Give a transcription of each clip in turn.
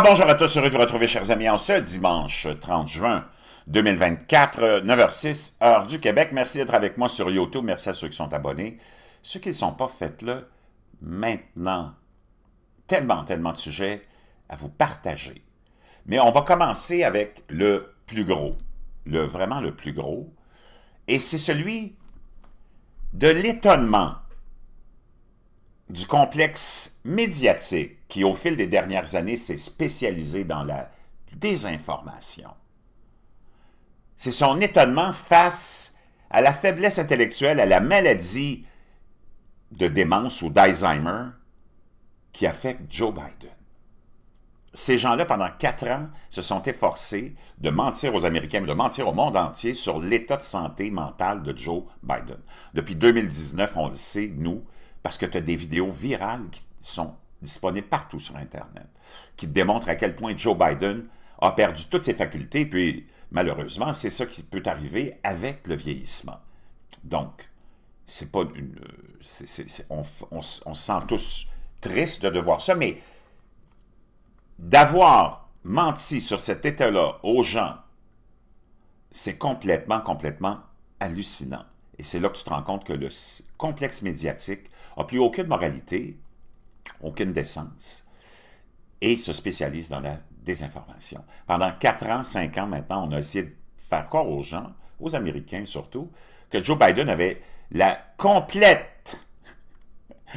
bonjour à tous, heureux de vous retrouver chers amis en ce dimanche 30 juin 2024, 9h06, heure du Québec. Merci d'être avec moi sur YouTube, merci à ceux qui sont abonnés. Ceux qui ne sont pas, faites-le maintenant. Tellement, tellement de sujets à vous partager. Mais on va commencer avec le plus gros, le vraiment le plus gros, et c'est celui de l'étonnement du complexe médiatique qui, au fil des dernières années, s'est spécialisé dans la désinformation. C'est son étonnement face à la faiblesse intellectuelle, à la maladie de démence ou d'Alzheimer qui affecte Joe Biden. Ces gens-là, pendant quatre ans, se sont efforcés de mentir aux Américains, de mentir au monde entier sur l'état de santé mentale de Joe Biden. Depuis 2019, on le sait, nous, parce que tu as des vidéos virales qui sont disponible partout sur Internet, qui démontre à quel point Joe Biden a perdu toutes ses facultés, puis malheureusement, c'est ça qui peut arriver avec le vieillissement. Donc, c'est pas une... on, se sent tous tristes de devoir ça, mais d'avoir menti sur cet état-là aux gens, c'est complètement, complètement hallucinant. Et c'est là que tu te rends compte que le complexe médiatique n'a plus aucune moralité, aucune décence, et se spécialise dans la désinformation. Pendant 4 ans, 5 ans maintenant, on a essayé de faire croire aux gens, aux Américains surtout, que Joe Biden avait la complète,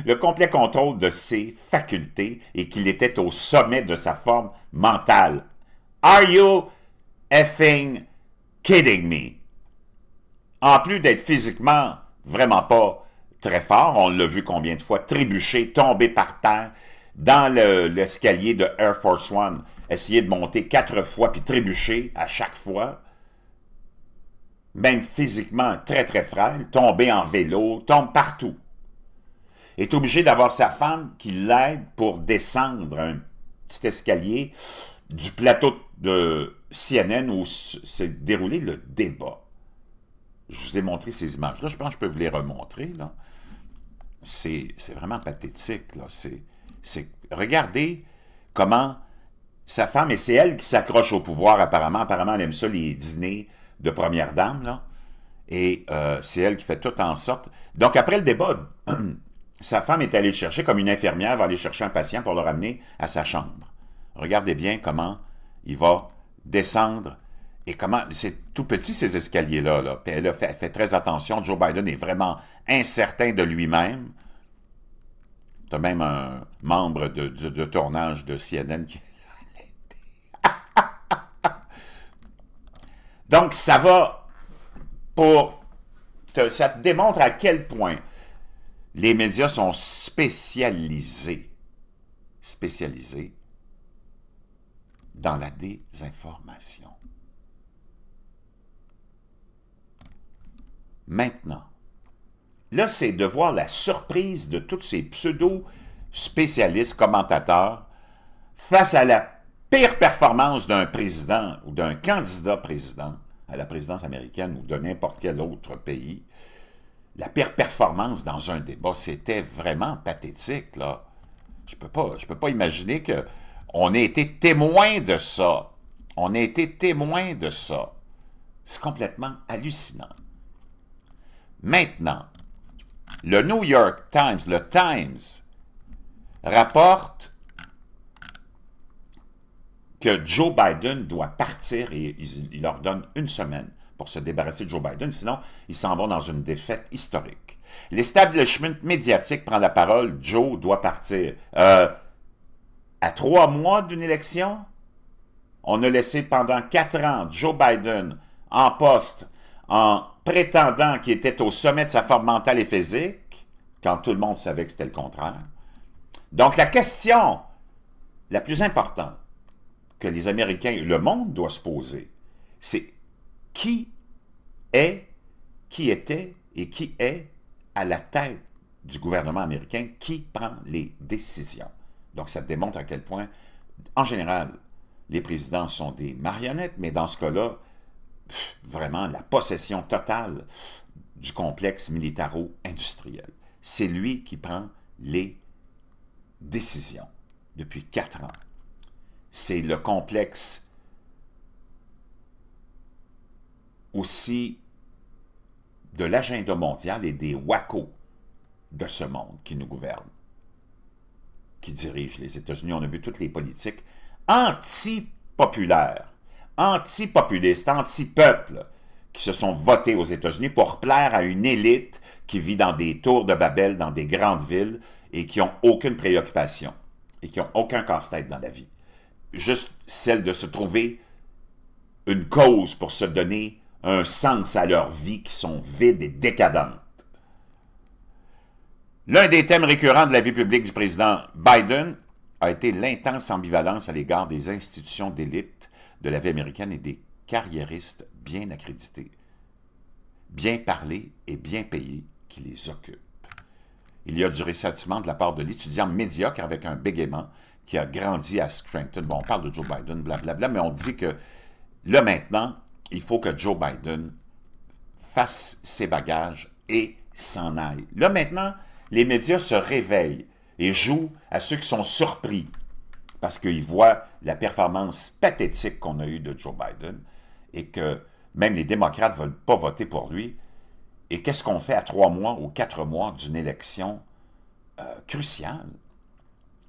le complet contrôle de ses facultés et qu'il était au sommet de sa forme mentale. Are you effing kidding me? En plus d'être physiquement vraiment pas très fort. On l'a vu combien de fois trébucher, tomber par terre dans l'escalier de Air Force One. Essayer de monter quatre fois puis trébucher à chaque fois. Même physiquement très très frêle, tomber en vélo, tombe partout. Est obligé d'avoir sa femme qui l'aide pour descendre un petit escalier du plateau de CNN où s'est déroulé le débat je vous ai montré ces images-là. Je pense que je peux vous les remontrer. C'est, vraiment pathétique. Là. C'est, regardez comment sa femme, et c'est elle qui s'accroche au pouvoir apparemment. Apparemment, elle aime ça, les dîners de première dame. Et euh, c'est elle qui fait tout en sorte. Donc, après le débat, sa femme est allée le chercher comme une infirmière va aller chercher un patient pour le ramener à sa chambre. Regardez bien comment il va descendre et comment c'est tout petit ces escaliers là Puis elle fait, très attention. Joe Biden est vraiment incertain de lui-même. as même un membre de, tournage de CNN qui Donc ça va pour ça te démontre à quel point les médias sont spécialisés spécialisés dans la désinformation. maintenant. Là, c'est de voir la surprise de tous ces pseudo-spécialistes commentateurs face à la pire performance d'un président ou d'un candidat président à la présidence américaine ou de n'importe quel autre pays. La pire performance dans un débat, c'était vraiment pathétique, là. Je ne peux, pas, je peux pas imaginer qu'on ait été témoin de ça. On a été témoin de ça. C'est complètement hallucinant. Maintenant, le New York Times, le Times, rapporte que Joe Biden doit partir et il, leur donne une semaine pour se débarrasser de Joe Biden, sinon ils s'en vont dans une défaite historique. L'establishment médiatique prend la parole, Joe doit partir. Euh, à trois mois d'une élection, on a laissé pendant quatre ans Joe Biden en poste en prétendant qu'il était au sommet de sa forme mentale et physique, quand tout le monde savait que c'était le contraire. Donc la question la plus importante que les Américains et le monde doivent se poser, c'est qui est, qui était et qui est à la tête du gouvernement américain qui prend les décisions. Donc ça démontre à quel point, en général, les présidents sont des marionnettes, mais dans ce cas-là, vraiment la possession totale du complexe militaro-industriel. C'est lui qui prend les décisions depuis quatre ans. C'est le complexe aussi de l'agenda mondial et des WACO de ce monde qui nous gouverne, qui dirige les États-Unis. On a vu toutes les politiques antipopulaires anti-populistes, anti-peuple, qui se sont votés aux États-Unis pour plaire à une élite qui vit dans des tours de Babel, dans des grandes villes, et qui n'ont aucune préoccupation, et qui n'ont aucun casse-tête dans la vie. Juste celle de se trouver une cause pour se donner un sens à leur vie qui sont vides et décadentes. L'un des thèmes récurrents de la vie publique du président Biden a été l'intense ambivalence à l'égard des institutions d'élite de la vie américaine et des carriéristes bien accrédités, bien parlés et bien payés qui les occupent. Il y a du ressentiment de la part de l'étudiant médiocre avec un bégaiement qui a grandi à Scranton. Bon, on parle de Joe Biden, blablabla, bla, bla, mais on dit que là maintenant, il faut que Joe Biden fasse ses bagages et s'en aille. Là maintenant, les médias se réveillent et jouent à ceux qui sont surpris parce qu'ils voient la performance pathétique qu'on a eue de Joe Biden et que même les démocrates ne veulent pas voter pour lui. Et qu'est-ce qu'on fait à trois mois ou quatre mois d'une élection euh, cruciale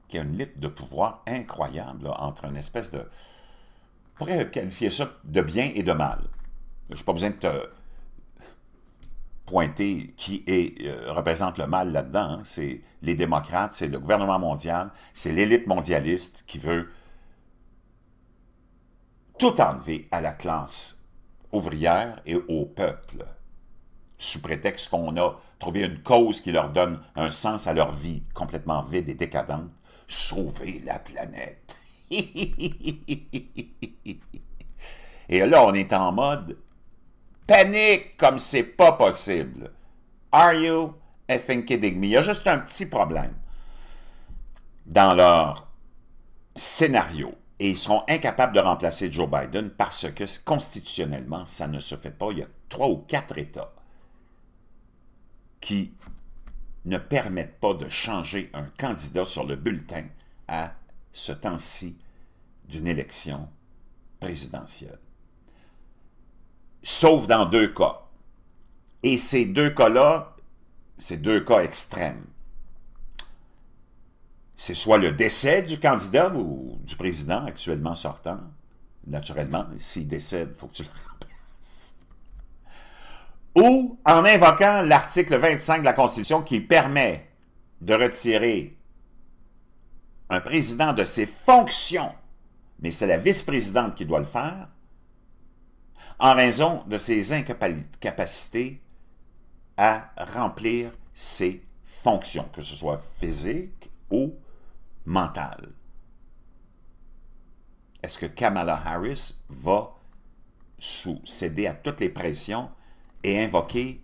qui a une lutte de pouvoir incroyable entre une espèce de... On pourrait qualifier ça de bien et de mal. Je n'ai pas besoin de te pointé, qui est, euh, représente le mal là-dedans. Hein. C'est les démocrates, c'est le gouvernement mondial, c'est l'élite mondialiste qui veut tout enlever à la classe ouvrière et au peuple, sous prétexte qu'on a trouvé une cause qui leur donne un sens à leur vie complètement vide et décadente, sauver la planète. et là, on est en mode panique comme c'est pas possible. Are you effing kidding me? Il y a juste un petit problème dans leur scénario. Et ils seront incapables de remplacer Joe Biden parce que constitutionnellement, ça ne se fait pas. Il y a trois ou quatre États qui ne permettent pas de changer un candidat sur le bulletin à ce temps-ci d'une élection présidentielle sauf dans deux cas. Et ces deux cas-là, ces deux cas extrêmes, c'est soit le décès du candidat ou du président actuellement sortant, naturellement, s'il décède, il faut que tu le remplaces, ou en invoquant l'article 25 de la Constitution qui permet de retirer un président de ses fonctions, mais c'est la vice-présidente qui doit le faire, en raison de ses incapacités à remplir ses fonctions, que ce soit physique ou mentales. Est-ce que Kamala Harris va sous céder à toutes les pressions et invoquer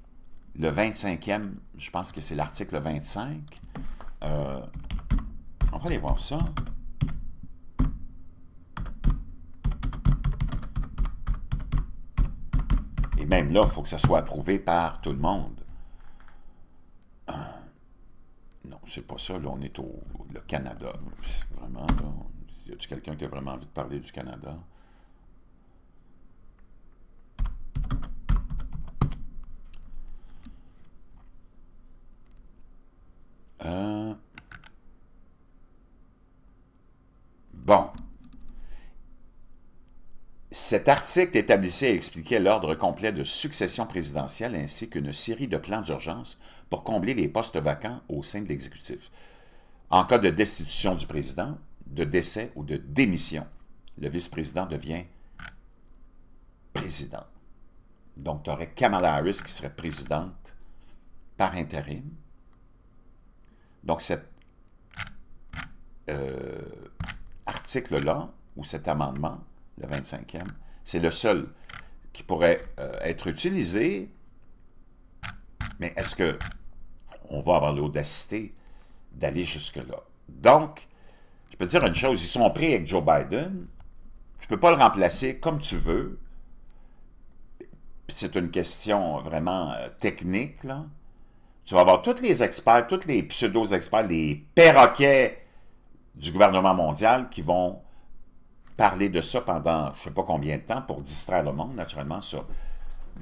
le 25e, je pense que c'est l'article 25. Euh, on va aller voir ça. là, il faut que ça soit approuvé par tout le monde. Euh, non, c'est pas ça. Là, on est au Canada. Vraiment, là. Y a-tu quelqu'un qui a vraiment envie de parler du Canada? Cet article établissait et expliquait l'ordre complet de succession présidentielle ainsi qu'une série de plans d'urgence pour combler les postes vacants au sein de l'exécutif. En cas de destitution du président, de décès ou de démission, le vice-président devient président. Donc, tu aurais Kamala Harris qui serait présidente par intérim. Donc, cet euh, article-là, ou cet amendement, le 25e, c'est le seul qui pourrait euh, être utilisé. Mais est-ce que on va avoir l'audacité d'aller jusque-là? Donc, je peux dire une chose, ils sont pris avec Joe Biden. Tu ne peux pas le remplacer comme tu veux. C'est une question vraiment euh, technique. Tu vas avoir tous les experts, tous les pseudo-experts, les perroquets du gouvernement mondial qui vont parler de ça pendant je ne sais pas combien de temps pour distraire le monde, naturellement, sur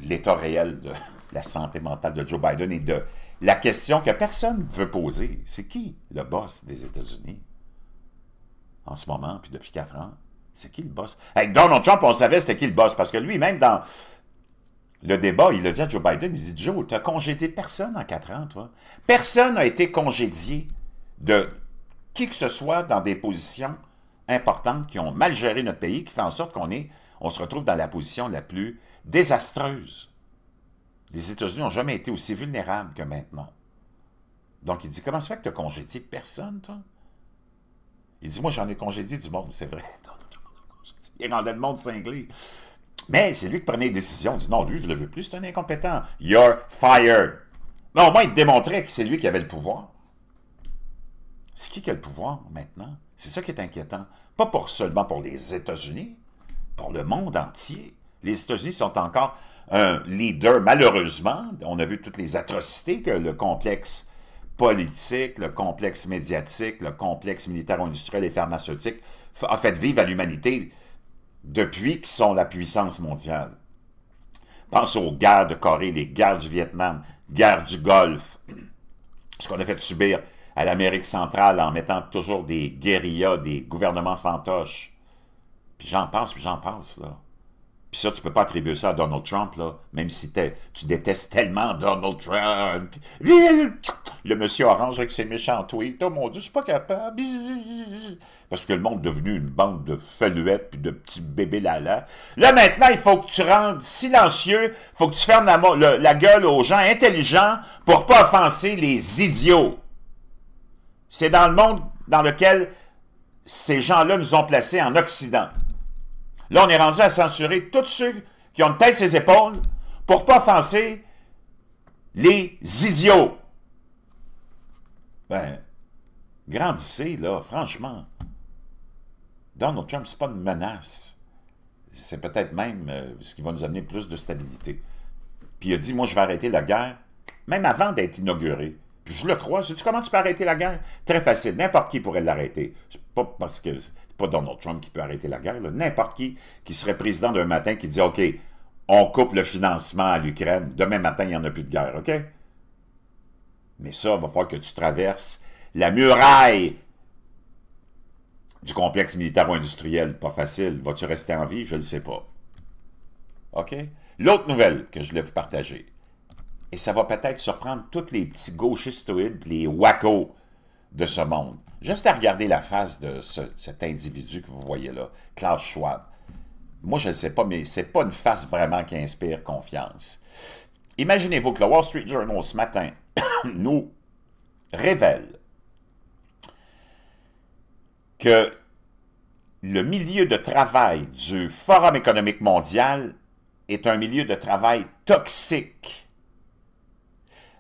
l'état réel de la santé mentale de Joe Biden et de la question que personne ne veut poser. C'est qui le boss des États-Unis en ce moment, puis depuis quatre ans? C'est qui le boss? Avec Donald Trump, on savait c'était qui le boss, parce que lui, même dans le débat, il le dit à Joe Biden, il dit « Joe, tu n'as congédié personne en quatre ans, toi. Personne n'a été congédié de qui que ce soit dans des positions importantes qui ont mal géré notre pays, qui fait en sorte qu'on on se retrouve dans la position la plus désastreuse. Les États-Unis n'ont jamais été aussi vulnérables que maintenant. Donc, il dit, comment ça fait que tu as congédié personne, toi? Il dit, moi, j'en ai congédié du monde, c'est vrai. Il rendait le monde cinglé. Mais c'est lui qui prenait les décisions. Il dit, non, lui, je le veux plus, c'est un incompétent. You're fired. Non, au moins, il démontrait que c'est lui qui avait le pouvoir. C'est qui qui a le pouvoir maintenant? C'est ça qui est inquiétant. Pas pour, seulement pour les États-Unis, pour le monde entier. Les États-Unis sont encore un leader, malheureusement. On a vu toutes les atrocités que le complexe politique, le complexe médiatique, le complexe militaire industriel et pharmaceutique a fait vivre à l'humanité depuis qu'ils sont la puissance mondiale. Pense aux guerres de Corée, les guerres du Vietnam, guerres du Golfe, ce qu'on a fait subir à l'Amérique centrale en mettant toujours des guérillas, des gouvernements fantoches. Puis j'en pense, puis j'en pense, là. Puis ça, tu peux pas attribuer ça à Donald Trump, là, même si tu détestes tellement Donald Trump. Le monsieur orange avec ses méchants tweets, oh mon Dieu, je suis pas capable. Parce que le monde est devenu une bande de feluettes puis de petits bébés lala. Là, maintenant, il faut que tu rendes silencieux, faut que tu fermes la, la gueule aux gens intelligents pour pas offenser les idiots. C'est dans le monde dans lequel ces gens-là nous ont placés en Occident. Là, on est rendu à censurer tous ceux qui ont une tête ses épaules pour pas offenser les idiots. Ben, grandissez, là, franchement. Donald Trump, c'est pas une menace. C'est peut-être même euh, ce qui va nous amener plus de stabilité. Puis il a dit, moi, je vais arrêter la guerre, même avant d'être inauguré. Je le crois. sais comment tu peux arrêter la guerre? Très facile. N'importe qui pourrait l'arrêter. C'est pas parce que c'est pas Donald Trump qui peut arrêter la guerre. N'importe qui qui serait président d'un matin qui dit OK, on coupe le financement à l'Ukraine. Demain matin, il n'y en a plus de guerre. OK? Mais ça, il va falloir que tu traverses la muraille du complexe militaro-industriel. Pas facile. Vas-tu rester en vie? Je ne sais pas. OK? L'autre nouvelle que je voulais vous partager. Et ça va peut-être surprendre tous les petits gauchistoïdes, les wackos de ce monde. Juste à regarder la face de cet individu que vous voyez là, Klaus Schwab. Moi, je ne sais pas, mais ce n'est pas une face vraiment qui inspire confiance. Imaginez-vous que le Wall Street Journal ce matin nous révèle que le milieu de travail du Forum économique mondial est un milieu de travail toxique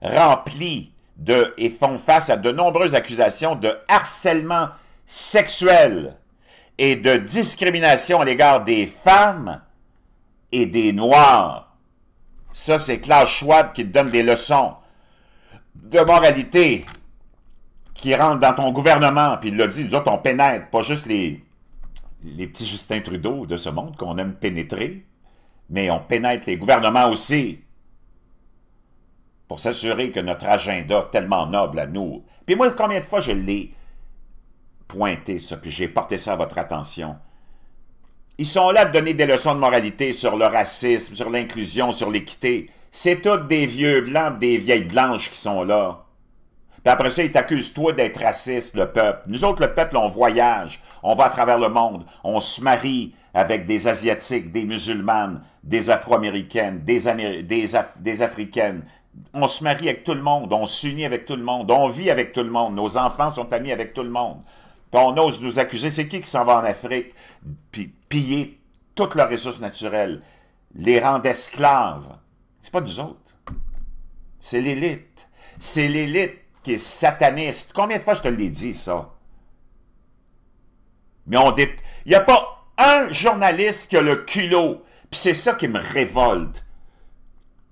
remplis de et font face à de nombreuses accusations de harcèlement sexuel et de discrimination à l'égard des femmes et des Noirs. Ça, c'est Klaus Schwab qui te donne des leçons de moralité qui rentre dans ton gouvernement, puis il l'a dit, nous autres, on pénètre, pas juste les, les petits Justin Trudeau de ce monde qu'on aime pénétrer, mais on pénètre les gouvernements aussi pour s'assurer que notre agenda tellement noble à nous. Puis moi, combien de fois je l'ai pointé ça, puis j'ai porté ça à votre attention. Ils sont là à donner des leçons de moralité sur le racisme, sur l'inclusion, sur l'équité. C'est tous des vieux blancs, des vieilles blanches qui sont là. Puis après ça, ils t'accusent, toi, d'être raciste, le peuple. Nous autres, le peuple, on voyage, on va à travers le monde, on se marie, avec des Asiatiques, des musulmanes, des Afro-américaines, des, Africaines, on se marie avec tout le monde, on s'unit avec tout le monde, on vit avec tout le monde, nos enfants sont amis avec tout le monde. on ose nous accuser, c'est qui qui s'en va en Afrique puis piller toutes leurs ressources naturelles, les rendre esclaves? C'est pas nous autres. C'est l'élite. C'est l'élite qui est sataniste. Combien de fois je te l'ai dit, ça? Mais on dit... Il n'y a pas un journaliste qui a le culot, puis c'est ça qui me révolte,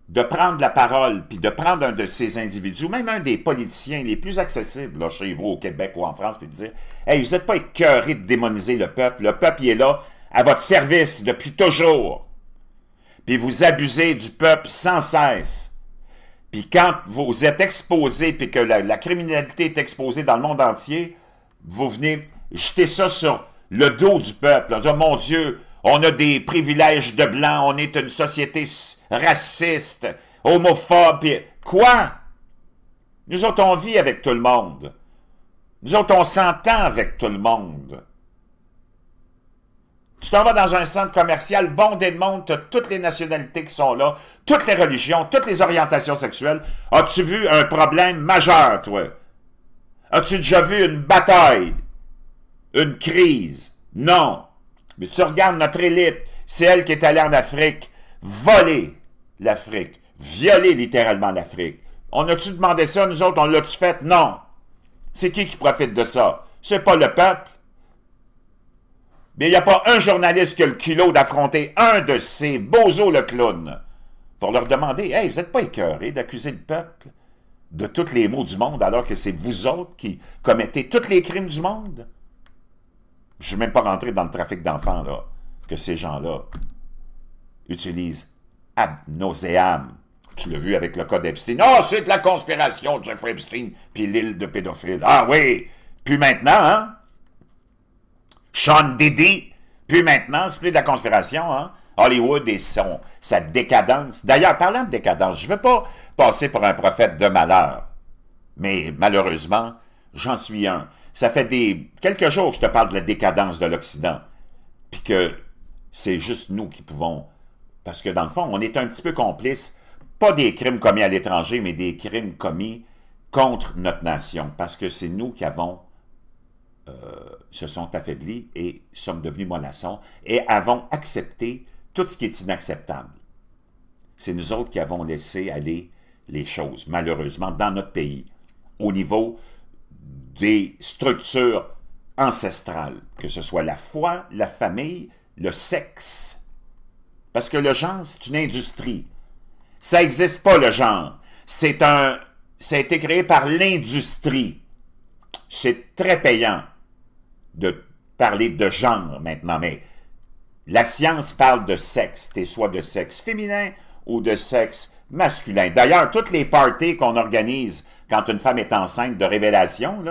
de prendre la parole, puis de prendre un de ces individus, même un des politiciens les plus accessibles là, chez vous au Québec ou en France, puis de dire « Hey, vous n'êtes pas écœuré de démoniser le peuple. Le peuple, il est là, à votre service, depuis toujours. Puis vous abusez du peuple sans cesse. Puis quand vous êtes exposé, puis que la criminalité est exposée dans le monde entier, vous venez jeter ça sur le dos du peuple, en disant, mon Dieu, on a des privilèges de blanc, on est une société raciste, homophobe. Quoi? Nous autres, on vit avec tout le monde. Nous autres, on s'entend avec tout le monde. Tu t'en vas dans un centre commercial bondé de monde, tu as toutes les nationalités qui sont là, toutes les religions, toutes les orientations sexuelles. As-tu vu un problème majeur, toi? As-tu déjà vu une bataille une crise. Non. Mais tu regardes notre élite, c'est elle qui est allée en Afrique, voler l'Afrique, violer littéralement l'Afrique. On a-tu demandé ça, nous autres, on l'a-tu fait? Non. C'est qui qui profite de ça? C'est pas le peuple. Mais il n'y a pas un journaliste qui a le kilo d'affronter un de ces bozos le clown pour leur demander « Hey, vous n'êtes pas écœurés d'accuser le peuple de tous les maux du monde alors que c'est vous autres qui commettez tous les crimes du monde? » je ne suis même pas rentré dans le trafic d'enfants, là, que ces gens-là utilisent ab Tu l'as vu avec le cas d'Epstein. oh, c'est de la conspiration Jeffrey Epstein, puis l'île de pédophiles. Ah oui! Puis maintenant, hein? Sean Diddy, puis maintenant, c'est plus de la conspiration, hein? Hollywood et son, sa décadence. D'ailleurs, parlant de décadence, je ne veux pas passer pour un prophète de malheur, mais malheureusement, j'en suis un. Ça fait des quelques jours que je te parle de la décadence de l'Occident, puis que c'est juste nous qui pouvons, parce que dans le fond, on est un petit peu complices, pas des crimes commis à l'étranger, mais des crimes commis contre notre nation, parce que c'est nous qui avons euh, se sont affaiblis et sommes devenus mollassons et avons accepté tout ce qui est inacceptable. C'est nous autres qui avons laissé aller les choses, malheureusement, dans notre pays, au niveau des structures ancestrales, que ce soit la foi, la famille, le sexe. Parce que le genre, c'est une industrie. Ça n'existe pas, le genre. C'est un... Ça a été créé par l'industrie. C'est très payant de parler de genre maintenant, mais la science parle de sexe. es soit de sexe féminin ou de sexe masculin. D'ailleurs, toutes les parties qu'on organise quand une femme est enceinte de révélation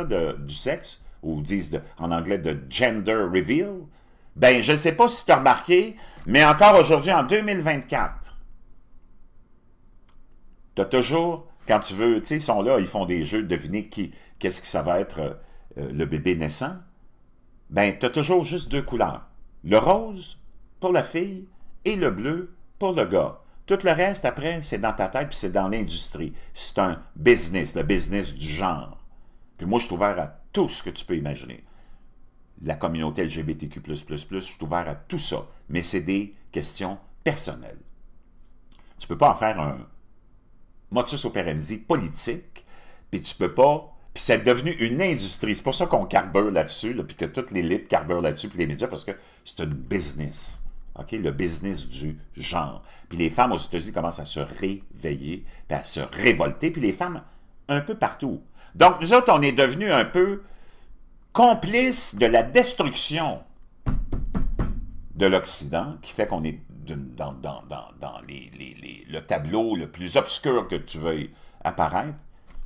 du sexe, ou disent en anglais de gender reveal, ben je ne sais pas si tu as remarqué, mais encore aujourd'hui, en 2024, tu as toujours, quand tu veux, tu sais, ils sont là, ils font des jeux, deviner qui, qu'est-ce que ça va être euh, le bébé naissant, ben tu as toujours juste deux couleurs. Le rose pour la fille et le bleu pour le gars. Tout le reste, après, c'est dans ta tête, puis c'est dans l'industrie. C'est un business, le business du genre. Puis moi, je suis ouvert à tout ce que tu peux imaginer. La communauté LGBTQ, je suis ouvert à tout ça. Mais c'est des questions personnelles. Tu ne peux pas en faire un motus operandi politique, puis tu ne peux pas. Puis c'est devenu une industrie. C'est pour ça qu'on carbure là-dessus, puis que toute l'élite carbure là-dessus, puis les médias, parce que c'est un business le business du genre. Puis les femmes aux États-Unis commencent à se réveiller, à se révolter, puis les femmes un peu partout. Donc, nous autres, on est devenus un peu complices de la destruction de l'Occident, qui fait qu'on est dans, les, le tableau le plus obscur que tu veuilles apparaître,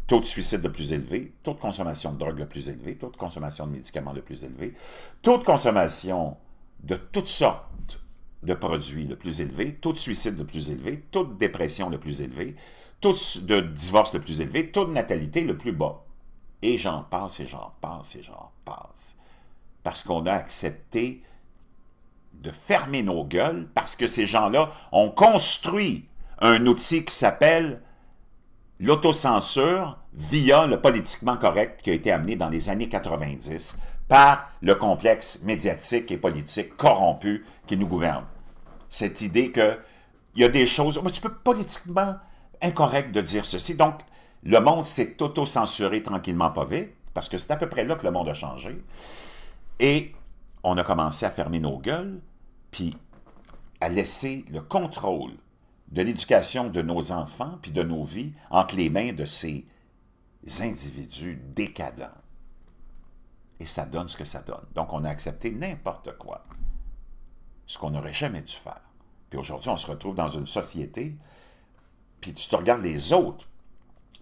taux de suicide le plus élevé, taux de consommation de drogue le plus élevé, taux de consommation de médicaments le plus élevé, taux de consommation de tout ça de produits le plus élevé, taux de suicide le plus élevé, taux de dépression le plus élevé, taux de divorce le plus élevé, taux de natalité le plus bas. Et j'en passe, et j'en passe, et j'en passe. Parce qu'on a accepté de fermer nos gueules, parce que ces gens-là ont construit un outil qui s'appelle l'autocensure via le politiquement correct qui a été amené dans les années 90 par le complexe médiatique et politique corrompu qui nous gouverne cette idée que il y a des choses. Mais tu peux politiquement incorrect de dire ceci. Donc, le monde s'est auto-censuré tranquillement pas vite, parce que c'est à peu près là que le monde a changé. Et on a commencé à fermer nos gueules, puis à laisser le contrôle de l'éducation de nos enfants, puis de nos vies, entre les mains de ces individus décadents. Et ça donne ce que ça donne. Donc, on a accepté n'importe quoi ce qu'on n'aurait jamais dû faire. Puis aujourd'hui, on se retrouve dans une société, puis tu te regardes les autres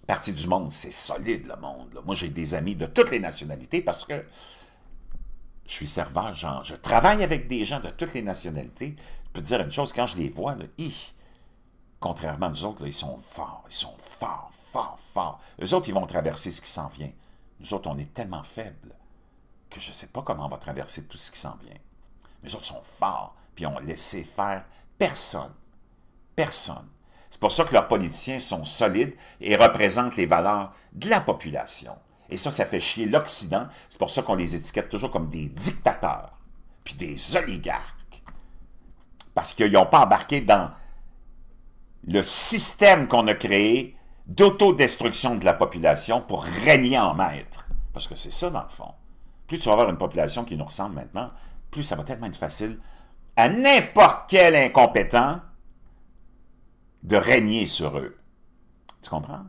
partie du monde, c'est solide le monde. Moi, j'ai des amis de toutes les nationalités parce que je suis serveur, genre, je travaille avec des gens de toutes les nationalités. Je peux te dire une chose, quand je les vois, là, contrairement à nous autres, ils sont forts, ils sont forts, forts, forts. Eux autres, ils vont traverser ce qui s'en vient. Nous autres, on est tellement faibles que je ne sais pas comment on va traverser tout ce qui s'en vient. Les autres sont forts, puis ont laissé faire personne. Personne. C'est pour ça que leurs politiciens sont solides et représentent les valeurs de la population. Et ça, ça fait chier l'Occident. C'est pour ça qu'on les étiquette toujours comme des dictateurs, puis des oligarques. Parce qu'ils n'ont pas embarqué dans le système qu'on a créé d'autodestruction de la population pour régner en maître. Parce que c'est ça, dans le fond. Plus tu vas avoir une population qui nous ressemble maintenant, plus ça va tellement être facile à n'importe quel incompétent de régner sur eux. Tu comprends?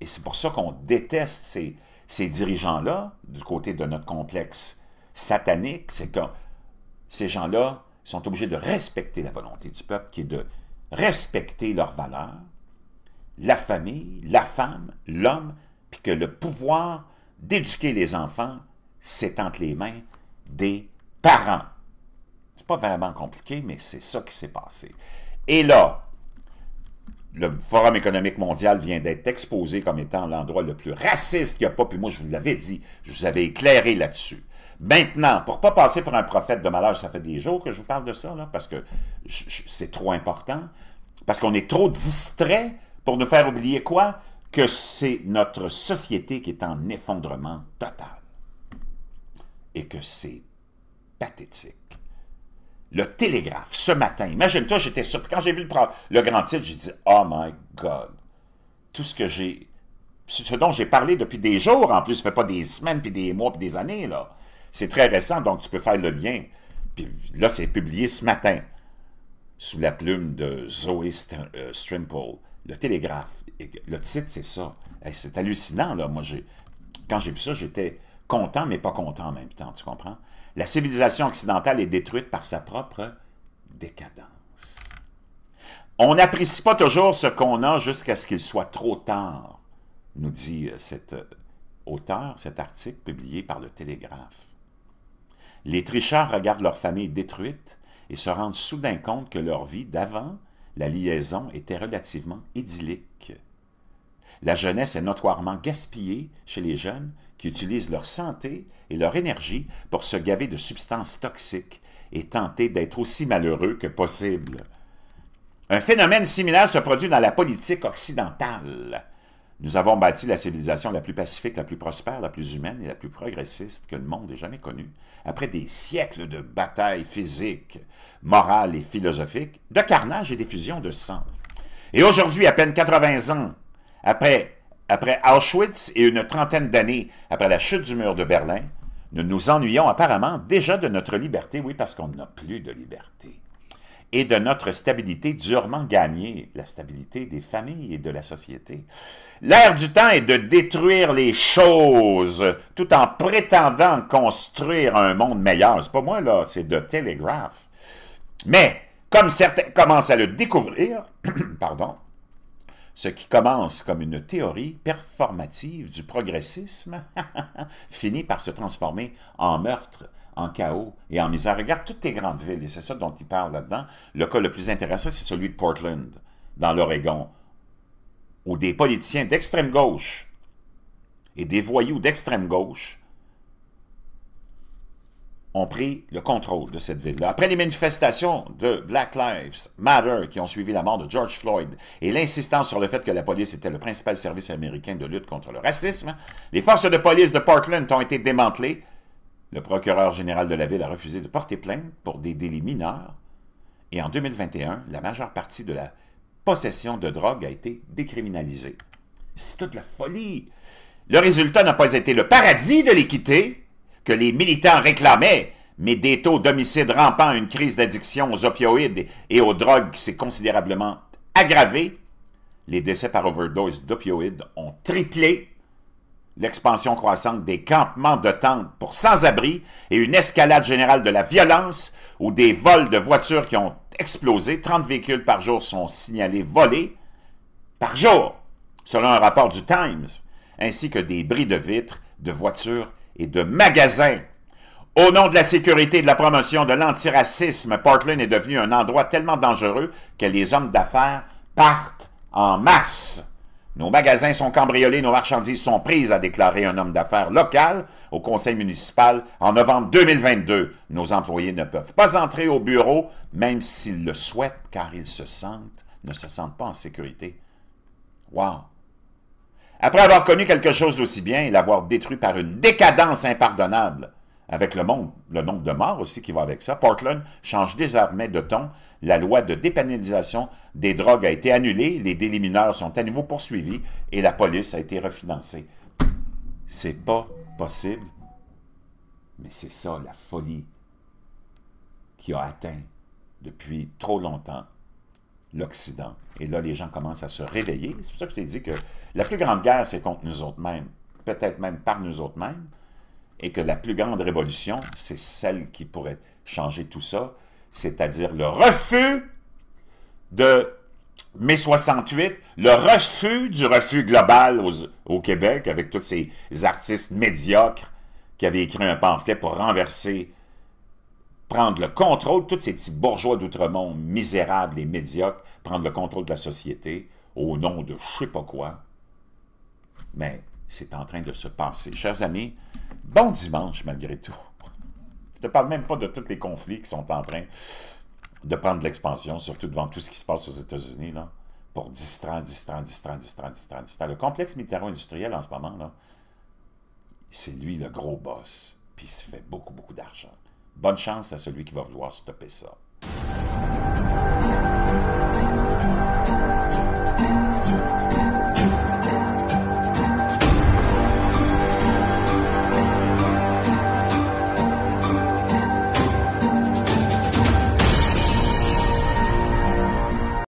Et c'est pour ça qu'on déteste ces, dirigeants-là, du côté de notre complexe satanique, c'est que ces gens-là sont obligés de respecter la volonté du peuple, qui est de respecter leurs valeurs, la famille, la femme, l'homme, puis que le pouvoir d'éduquer les enfants, s'étend les mains des parents. C'est pas vraiment compliqué, mais c'est ça qui s'est passé. Et là, le Forum économique mondial vient d'être exposé comme étant l'endroit le plus raciste qu'il n'y a pas, puis moi je vous l'avais dit, je vous avais éclairé là-dessus. Maintenant, pour ne pas passer pour un prophète de malheur, ça fait des jours que je vous parle de ça, parce que c'est trop important, parce qu'on est trop distrait pour nous faire oublier quoi? Que c'est notre société qui est en effondrement total que c'est pathétique. Le Télégraphe, ce matin, imagine-toi, j'étais surpris. Quand j'ai vu le, grand titre, j'ai dit « Oh my God! » Tout ce que j'ai... Ce dont j'ai parlé depuis des jours, en plus, ça fait pas des semaines, puis des mois, puis des années, là. C'est très récent, donc tu peux faire le lien. Puis là, c'est publié ce matin, sous la plume de Zoé euh, Strimple. Le Télégraphe, le titre, c'est ça. c'est hallucinant, là. Moi, Quand j'ai vu ça, j'étais content, mais pas content en même temps, tu comprends? La civilisation occidentale est détruite par sa propre décadence. On n'apprécie pas toujours ce qu'on a jusqu'à ce qu'il soit trop tard, nous dit euh, cet euh, auteur, cet article publié par le Télégraphe. Les tricheurs regardent leur famille détruite et se rendent soudain compte que leur vie d'avant, la liaison, était relativement idyllique. La jeunesse est notoirement gaspillée chez les jeunes qui utilisent leur santé et leur énergie pour se gaver de substances toxiques et tenter d'être aussi malheureux que possible. Un phénomène similaire se produit dans la politique occidentale. Nous avons bâti la civilisation la plus pacifique, la plus prospère, la plus humaine et la plus progressiste que le monde ait jamais connue, après des siècles de batailles physiques, morales et philosophiques, de carnage et d'effusion de sang. Et aujourd'hui, à peine 80 ans après après Auschwitz et une trentaine d'années après la chute du mur de Berlin, nous nous ennuyons apparemment déjà de notre liberté, oui, parce qu'on n'a plus de liberté, et de notre stabilité durement gagnée, la stabilité des familles et de la société. L'ère du temps est de détruire les choses tout en prétendant construire un monde meilleur. C'est pas moi, là, c'est de Telegraph. Mais, comme certains commencent à le découvrir, pardon, ce qui commence comme une théorie performative du progressisme finit par se transformer en meurtre, en chaos et en misère. Regarde toutes les grandes villes, et c'est ça dont il parle là-dedans. Le cas le plus intéressant, c'est celui de Portland, dans l'Oregon, où des politiciens d'extrême gauche et des voyous d'extrême gauche ont pris le contrôle de cette ville-là. Après les manifestations de Black Lives Matter qui ont suivi la mort de George Floyd et l'insistance sur le fait que la police était le principal service américain de lutte contre le racisme, les forces de police de Portland ont été démantelées. Le procureur général de la ville a refusé de porter plainte pour des délits mineurs. Et en 2021, la majeure partie de la possession de drogue a été décriminalisée. C'est toute la folie. Le résultat n'a pas été le paradis de l'équité, que les militants réclamaient, mais des taux d'homicide rampant, une crise d'addiction aux opioïdes et aux drogues qui s'est considérablement aggravée, les décès par overdose d'opioïdes ont triplé, l'expansion croissante des campements de tentes pour sans-abri et une escalade générale de la violence ou des vols de voitures qui ont explosé. 30 véhicules par jour sont signalés volés par jour, selon un rapport du Times, ainsi que des bris de vitres de voitures et de magasins. Au nom de la sécurité et de la promotion de l'antiracisme, Portland est devenu un endroit tellement dangereux que les hommes d'affaires partent en masse. Nos magasins sont cambriolés, nos marchandises sont prises, a déclaré un homme d'affaires local au conseil municipal en novembre 2022. Nos employés ne peuvent pas entrer au bureau, même s'ils le souhaitent, car ils se sentent, ne se sentent pas en sécurité. Wow! Après avoir connu quelque chose d'aussi bien et l'avoir détruit par une décadence impardonnable, avec le, monde, le nombre de morts aussi qui va avec ça, Portland change désormais de ton. La loi de dépénalisation des drogues a été annulée, les délimineurs sont à nouveau poursuivis et la police a été refinancée. C'est pas possible, mais c'est ça la folie qui a atteint depuis trop longtemps l'Occident. Et là, les gens commencent à se réveiller. C'est pour ça que je t'ai dit que la plus grande guerre, c'est contre nous autres-mêmes, peut-être même par nous autres-mêmes, et que la plus grande révolution, c'est celle qui pourrait changer tout ça, c'est-à-dire le refus de mai 68, le refus du refus global au Québec, avec tous ces artistes médiocres qui avaient écrit un pamphlet pour renverser prendre le contrôle, tous ces petits bourgeois d'outre-monde misérables et médiocres, prendre le contrôle de la société au nom de je ne sais pas quoi. Mais c'est en train de se passer. Chers amis, bon dimanche malgré tout. Je ne te parle même pas de tous les conflits qui sont en train de prendre l'expansion, surtout devant tout ce qui se passe aux États-Unis, là, pour distraire, distraire, distraire, distraire, distraire, Le complexe militaro-industriel en ce moment, c'est lui le gros boss, puis il se fait beaucoup, beaucoup d'argent. Bonne chance à celui qui va vouloir stopper ça.